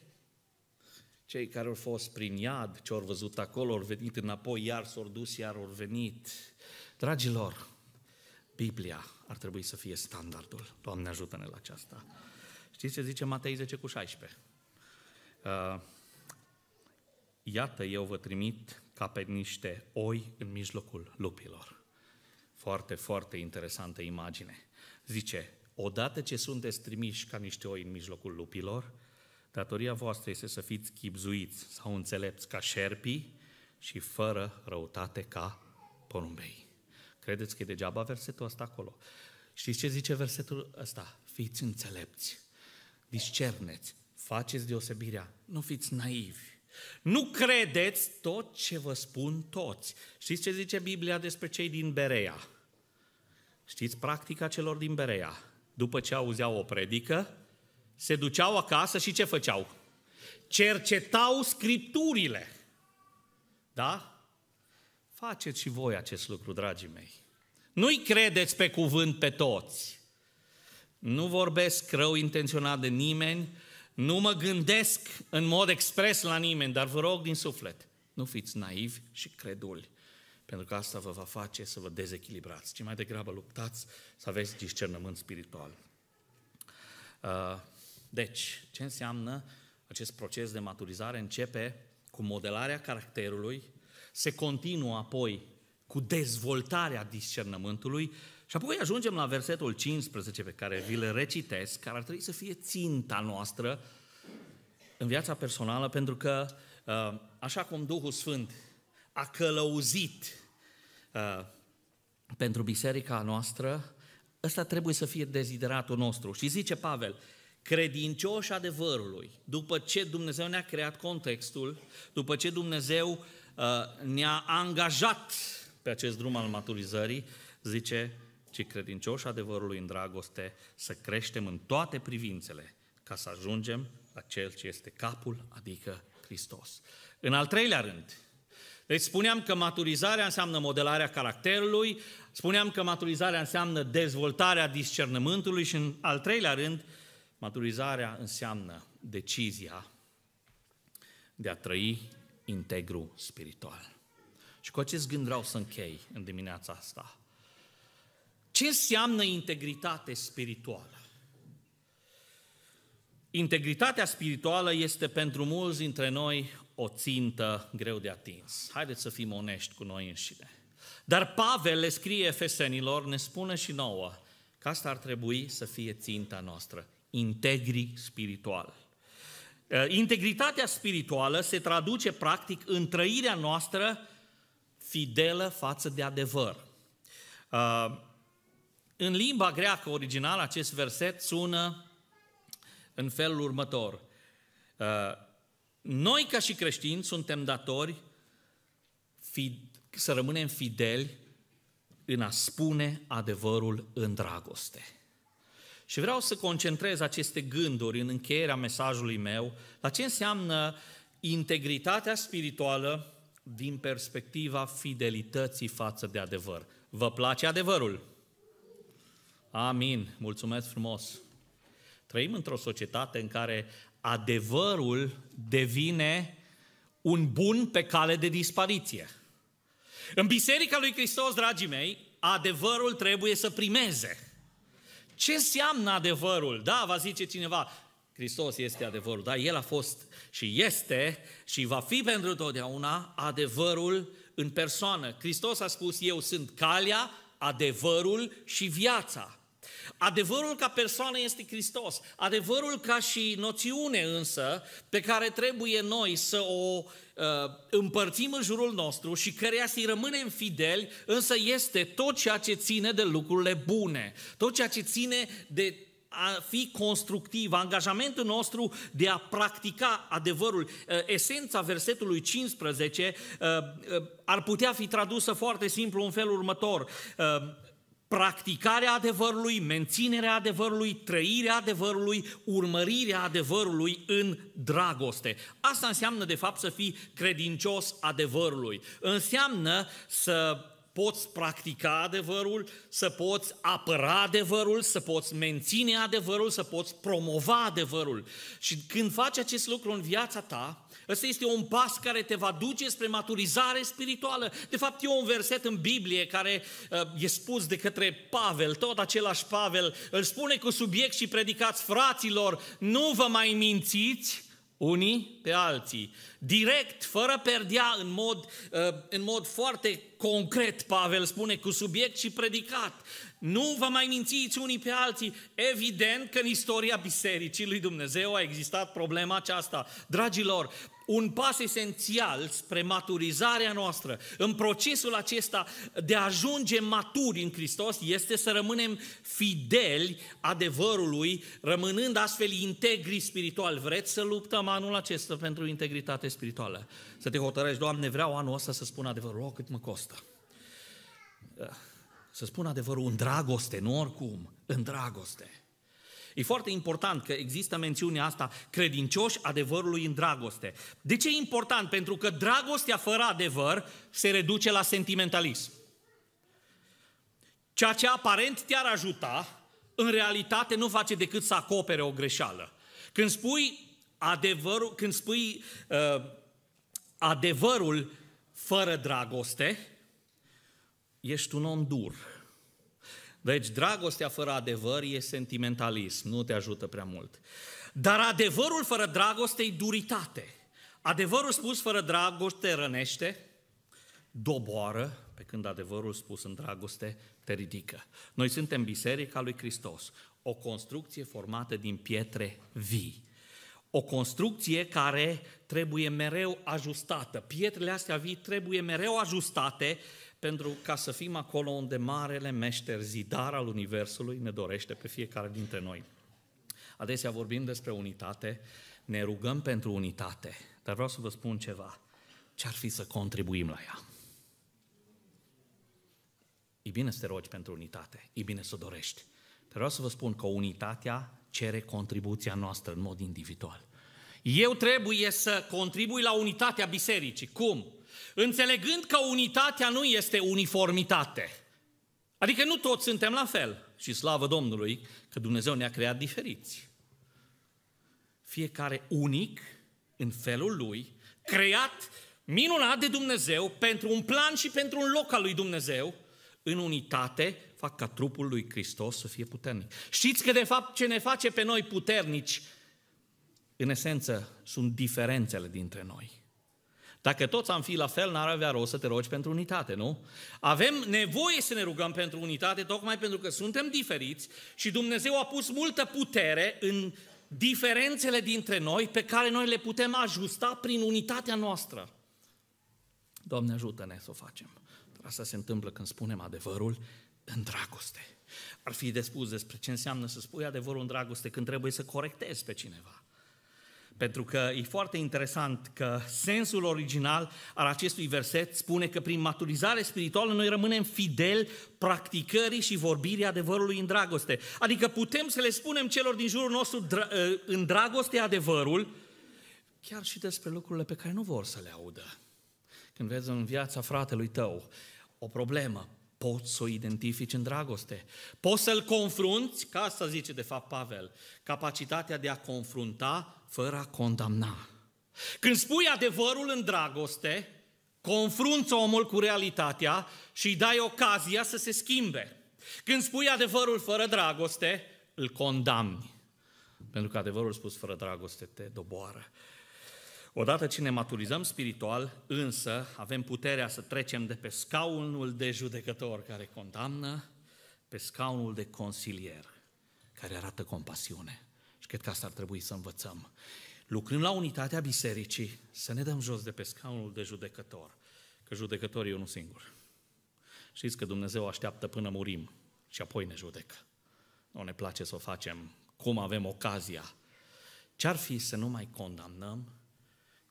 cei care au fost prin iad, ce au văzut acolo, au venit înapoi, iar s-au dus, iar au venit. Dragilor, Biblia ar trebui să fie standardul. Doamne ajută-ne la aceasta. Știți ce zice Matei 10 cu 16? Uh, Iată, eu vă trimit ca pe niște oi în mijlocul lupilor. Foarte, foarte interesantă imagine. Zice, odată ce sunteți trimiși ca niște oi în mijlocul lupilor, Datoria voastră este să fiți chipzuiți sau înțelepți ca șerpii și fără răutate ca porumbei. Credeți că e degeaba versetul ăsta acolo? Știți ce zice versetul ăsta? Fiți înțelepți, discerneți, faceți deosebirea, nu fiți naivi. Nu credeți tot ce vă spun toți. Știți ce zice Biblia despre cei din Berea? Știți practica celor din Berea? După ce auzeau o predică, se duceau acasă și ce făceau? Cercetau scripturile. Da? Faceți și voi acest lucru, dragii mei. Nu-i credeți pe cuvânt pe toți. Nu vorbesc rău intenționat de nimeni, nu mă gândesc în mod expres la nimeni, dar vă rog din suflet, nu fiți naivi și creduli, pentru că asta vă va face să vă dezechilibrați, ci mai degrabă luptați să aveți discernământ spiritual. Uh, deci, ce înseamnă acest proces de maturizare? Începe cu modelarea caracterului, se continuă apoi cu dezvoltarea discernământului și apoi ajungem la versetul 15 pe care vi le recitesc, care ar trebui să fie ținta noastră în viața personală, pentru că uh, așa cum Duhul Sfânt a călăuzit uh, pentru biserica noastră, ăsta trebuie să fie dezideratul nostru. Și zice Pavel, credincioși adevărului, după ce Dumnezeu ne-a creat contextul, după ce Dumnezeu uh, ne-a angajat pe acest drum al maturizării, zice, ci credincioși adevărului în dragoste, să creștem în toate privințele ca să ajungem la Cel ce este capul, adică Hristos. În al treilea rând, deci spuneam că maturizarea înseamnă modelarea caracterului, spuneam că maturizarea înseamnă dezvoltarea discernământului și în al treilea rând, Maturizarea înseamnă decizia de a trăi integru spiritual. Și cu acest gând vreau să închei în dimineața asta. Ce înseamnă integritate spirituală? Integritatea spirituală este pentru mulți dintre noi o țintă greu de atins. Haideți să fim onești cu noi înșine. Dar Pavel le scrie efesenilor, ne spune și nouă că asta ar trebui să fie ținta noastră, integri spiritual. Uh, integritatea spirituală se traduce practic în trăirea noastră fidelă față de adevăr. Uh, în limba greacă originală acest verset sună în felul următor. Uh, noi ca și creștini suntem datori să rămânem fideli în a spune adevărul în dragoste. Și vreau să concentrez aceste gânduri în încheierea mesajului meu la ce înseamnă integritatea spirituală din perspectiva fidelității față de adevăr. Vă place adevărul? Amin. Mulțumesc frumos. Trăim într-o societate în care adevărul devine un bun pe cale de dispariție. În Biserica lui Hristos, dragii mei, adevărul trebuie să primeze. Ce înseamnă adevărul? Da, va zice cineva, Hristos este adevărul, da, El a fost și este și va fi pentru totdeauna adevărul în persoană. Hristos a spus, eu sunt calea, adevărul și viața. Adevărul ca persoană este Hristos. Adevărul ca și noțiune însă pe care trebuie noi să o uh, împărțim în jurul nostru și căreia să-i rămânem fideli, însă este tot ceea ce ține de lucrurile bune, tot ceea ce ține de a fi constructiv, angajamentul nostru de a practica adevărul. Uh, esența versetului 15 uh, uh, ar putea fi tradusă foarte simplu în felul următor practicarea adevărului, menținerea adevărului, trăirea adevărului, urmărirea adevărului în dragoste. Asta înseamnă, de fapt, să fii credincios adevărului. Înseamnă să poți practica adevărul, să poți apăra adevărul, să poți menține adevărul, să poți promova adevărul. Și când faci acest lucru în viața ta, ăsta este un pas care te va duce spre maturizare spirituală. De fapt, e un verset în Biblie care uh, e spus de către Pavel, tot același Pavel, îl spune cu subiect și predicați fraților, nu vă mai mințiți, unii pe alții, direct, fără perdea, în mod, uh, în mod foarte concret, Pavel spune, cu subiect și predicat. Nu vă mai mințiți unii pe alții. Evident că în istoria Bisericii lui Dumnezeu a existat problema aceasta. Dragilor, un pas esențial spre maturizarea noastră. În procesul acesta de a ajunge maturi în Hristos este să rămânem fideli adevărului, rămânând astfel integri spiritual. Vreți să luptăm anul acesta pentru integritate spirituală? Să te hotărăști, Doamne, vreau anul ăsta să spun adevărul, o, oh, cât mă costă. Eh, să spun adevărul în dragoste, nu oricum, în dragoste. E foarte important că există mențiunea asta, credincioși adevărului în dragoste. De ce e important? Pentru că dragostea fără adevăr se reduce la sentimentalism. Ceea ce aparent te-ar ajuta, în realitate nu face decât să acopere o greșeală. Când spui adevărul, când spui uh, adevărul fără dragoste, ești un om dur deci dragostea fără adevăr e sentimentalism, nu te ajută prea mult. Dar adevărul fără dragoste e duritate. Adevărul spus fără dragoste rănește, doboară, pe când adevărul spus în dragoste te ridică. Noi suntem Biserica lui Hristos, o construcție formată din pietre vii. O construcție care trebuie mereu ajustată. Pietrele astea vii trebuie mereu ajustate pentru ca să fim acolo unde marele meșter zidar al Universului ne dorește pe fiecare dintre noi. Adesea vorbim despre unitate, ne rugăm pentru unitate, dar vreau să vă spun ceva. Ce-ar fi să contribuim la ea? E bine să te rogi pentru unitate, e bine să dorești. Dar vreau să vă spun că unitatea cere contribuția noastră în mod individual. Eu trebuie să contribui la unitatea bisericii. Cum? înțelegând că unitatea nu este uniformitate. Adică nu toți suntem la fel. Și slavă Domnului că Dumnezeu ne-a creat diferiți. Fiecare unic în felul lui, creat minunat de Dumnezeu pentru un plan și pentru un loc al lui Dumnezeu, în unitate fac ca trupul lui Hristos să fie puternic. Știți că de fapt ce ne face pe noi puternici, în esență, sunt diferențele dintre noi. Dacă toți am fi la fel, n-ar avea rost să te rogi pentru unitate, nu? Avem nevoie să ne rugăm pentru unitate, tocmai pentru că suntem diferiți și Dumnezeu a pus multă putere în diferențele dintre noi pe care noi le putem ajusta prin unitatea noastră. Doamne, ajută-ne să o facem. Dar asta se întâmplă când spunem adevărul în dragoste. Ar fi de spus despre ce înseamnă să spui adevărul în dragoste când trebuie să corectezi pe cineva pentru că e foarte interesant că sensul original al acestui verset spune că prin maturizare spirituală noi rămânem fideli practicării și vorbirii adevărului în dragoste. Adică putem să le spunem celor din jurul nostru ă, în dragoste adevărul, chiar și despre lucrurile pe care nu vor să le audă. Când vezi în viața fratelui tău o problemă, poți să o identifici în dragoste. Poți să-l confrunți, ca asta zice de fapt Pavel, capacitatea de a confrunta fără a condamna. Când spui adevărul în dragoste, confrunți omul cu realitatea și îi dai ocazia să se schimbe. Când spui adevărul fără dragoste, îl condamni. Pentru că adevărul spus fără dragoste te doboară. Odată ce ne maturizăm spiritual, însă avem puterea să trecem de pe scaunul de judecător care condamnă, pe scaunul de consilier care arată compasiune. Și cred că asta ar trebui să învățăm. Lucrând la unitatea bisericii, să ne dăm jos de pe scaunul de judecător. Că judecătorii e unul singur. Știți că Dumnezeu așteaptă până murim și apoi ne judecă. Nu ne place să o facem cum avem ocazia. Ce-ar fi să nu mai condamnăm,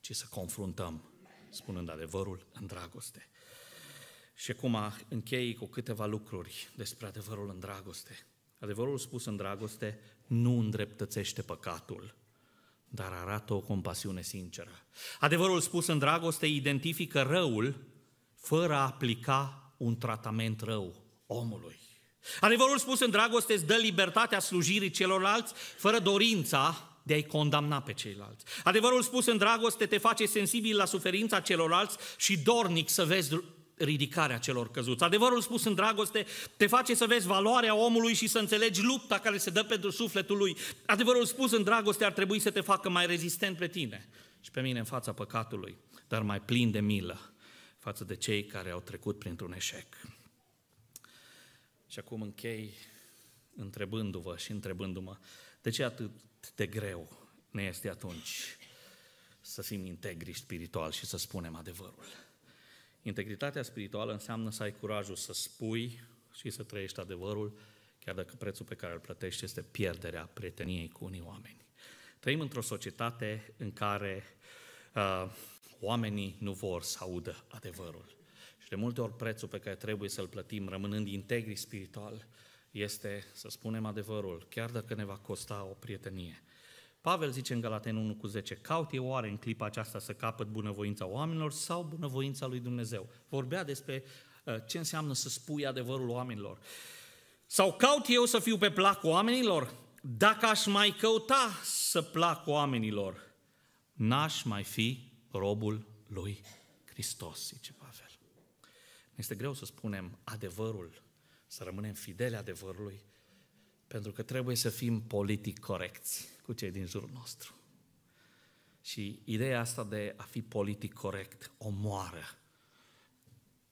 ci să confruntăm, spunând adevărul în dragoste. Și acum închei cu câteva lucruri despre adevărul în dragoste. Adevărul spus în dragoste nu îndreptățește păcatul, dar arată o compasiune sinceră. Adevărul spus în dragoste identifică răul fără a aplica un tratament rău omului. Adevărul spus în dragoste îți dă libertatea slujirii celorlalți fără dorința de a-i condamna pe ceilalți. Adevărul spus în dragoste te face sensibil la suferința celorlalți și dornic să vezi ridicarea celor căzuți. Adevărul spus în dragoste te face să vezi valoarea omului și să înțelegi lupta care se dă pentru sufletul lui. Adevărul spus în dragoste ar trebui să te facă mai rezistent pe tine și pe mine în fața păcatului, dar mai plin de milă față de cei care au trecut printr-un eșec. Și acum închei întrebându-vă și întrebându-mă, de ce atât de greu ne este atunci să fim integri spiritual și să spunem adevărul? Integritatea spirituală înseamnă să ai curajul să spui și să trăiești adevărul, chiar dacă prețul pe care îl plătești este pierderea prieteniei cu unii oameni. Trăim într-o societate în care uh, oamenii nu vor să audă adevărul. Și de multe ori prețul pe care trebuie să-l plătim, rămânând integri spiritual, este să spunem adevărul, chiar dacă ne va costa o prietenie. Pavel zice în Galaten 1 cu 10, caut eu oare în clipa aceasta să capăt bunăvoința oamenilor sau bunăvoința lui Dumnezeu? Vorbea despre uh, ce înseamnă să spui adevărul oamenilor. Sau caut eu să fiu pe plac oamenilor? Dacă aș mai căuta să plac oamenilor, n-aș mai fi robul lui Hristos, zice Pavel. Ne este greu să spunem adevărul, să rămânem fideli adevărului, pentru că trebuie să fim politic corecți cu cei din jurul nostru. Și ideea asta de a fi politic corect omoară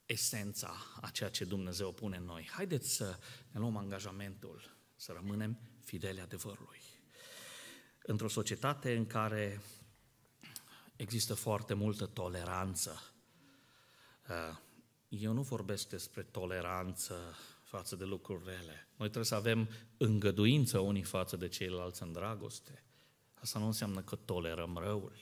esența a ceea ce Dumnezeu pune în noi. Haideți să ne luăm angajamentul să rămânem fideli adevărului. Într-o societate în care există foarte multă toleranță, eh, eu nu vorbesc despre toleranță față de lucruri rele. Noi trebuie să avem îngăduință unii față de ceilalți în dragoste. Asta nu înseamnă că tolerăm răul.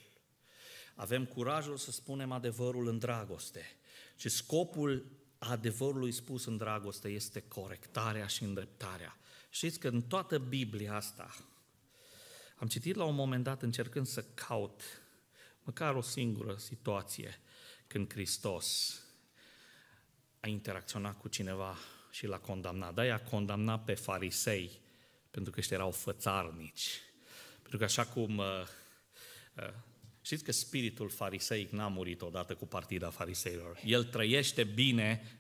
Avem curajul să spunem adevărul în dragoste. Și scopul adevărului spus în dragoste este corectarea și îndreptarea. Știți că în toată Biblia asta, am citit la un moment dat încercând să caut măcar o singură situație când Hristos a interacționat cu cineva și l-a condamnat. Da, i-a condamnat pe farisei, pentru că ăștia erau fățarnici. Pentru că așa cum... Uh, uh, știți că spiritul fariseic n-a murit odată cu partida fariseilor. El trăiește bine,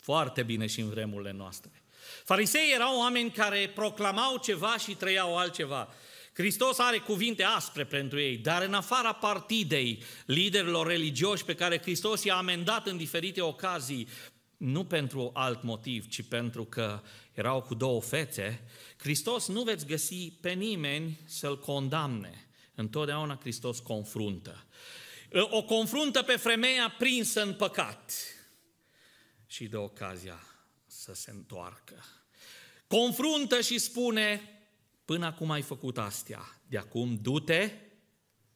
foarte bine și în vremurile noastre. Farisei erau oameni care proclamau ceva și trăiau altceva. Hristos are cuvinte aspre pentru ei, dar în afara partidei liderilor religioși pe care Hristos i-a amendat în diferite ocazii, nu pentru alt motiv, ci pentru că erau cu două fețe, Hristos nu veți găsi pe nimeni să-l condamne. Întotdeauna Hristos confruntă. O confruntă pe femeia prinsă în păcat și de ocazia să se întoarcă. Confruntă și spune, până acum ai făcut astea, de acum du-te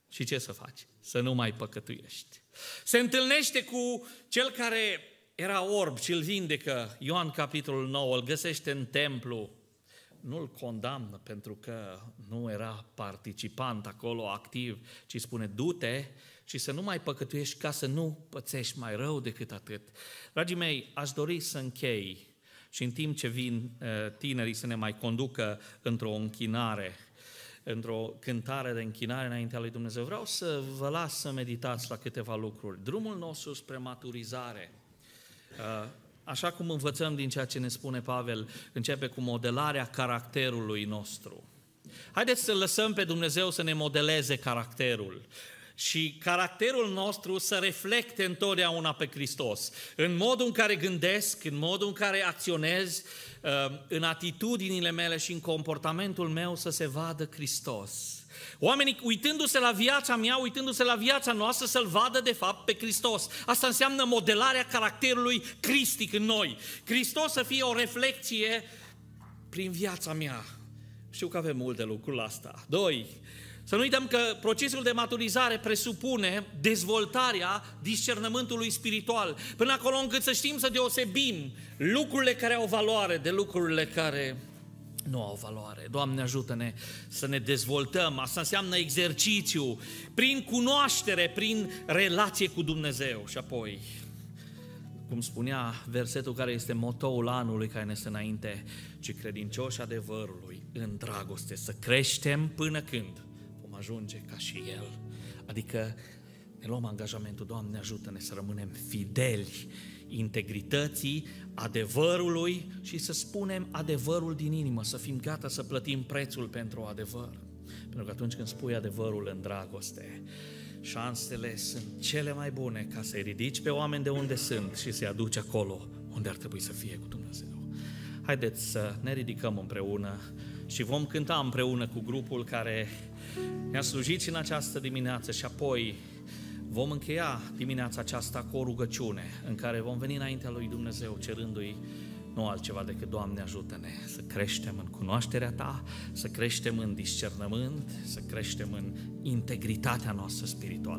și ce să faci? Să nu mai păcătuiești. Se întâlnește cu cel care era orb și îl vindecă. Ioan capitolul 9 îl găsește în templu. Nu-l condamnă pentru că nu era participant acolo activ, ci spune du-te și să nu mai păcătuiești ca să nu pățești mai rău decât atât. Dragii mei, aș dori să închei și în timp ce vin eh, tinerii să ne mai conducă într-o închinare, într-o cântare de închinare înaintea lui Dumnezeu, vreau să vă las să meditați la câteva lucruri. Drumul nostru spre maturizare – Uh, așa cum învățăm din ceea ce ne spune Pavel, începe cu modelarea caracterului nostru. Haideți să lăsăm pe Dumnezeu să ne modeleze caracterul și caracterul nostru să reflecte întotdeauna pe Hristos. În modul în care gândesc, în modul în care acționez, uh, în atitudinile mele și în comportamentul meu să se vadă Hristos. Oamenii uitându-se la viața mea, uitându-se la viața noastră, să-L vadă de fapt pe Hristos. Asta înseamnă modelarea caracterului cristic în noi. Hristos să fie o reflecție prin viața mea. Știu că avem mult de la asta. Doi, să nu uităm că procesul de maturizare presupune dezvoltarea discernământului spiritual, până acolo încât să știm să deosebim lucrurile care au valoare de lucrurile care nu au valoare. Doamne ajută-ne să ne dezvoltăm. Asta înseamnă exercițiu prin cunoaștere, prin relație cu Dumnezeu. Și apoi, cum spunea versetul care este motoul anului care ne este înainte, ci credincioși adevărului în dragoste, să creștem până când? ajunge ca și El. Adică ne luăm angajamentul, Doamne ajută-ne să rămânem fideli integrității, adevărului și să spunem adevărul din inimă, să fim gata să plătim prețul pentru adevăr. Pentru că atunci când spui adevărul în dragoste, șansele sunt cele mai bune ca să-i ridici pe oameni de unde sunt și să-i aduci acolo unde ar trebui să fie cu Dumnezeu. Haideți să ne ridicăm împreună și vom cânta împreună cu grupul care ne-a slujit și în această dimineață și apoi vom încheia dimineața aceasta cu o rugăciune în care vom veni înaintea lui Dumnezeu cerându-i nu altceva decât, Doamne, ajută-ne să creștem în cunoașterea Ta, să creștem în discernământ, să creștem în integritatea noastră spirituală.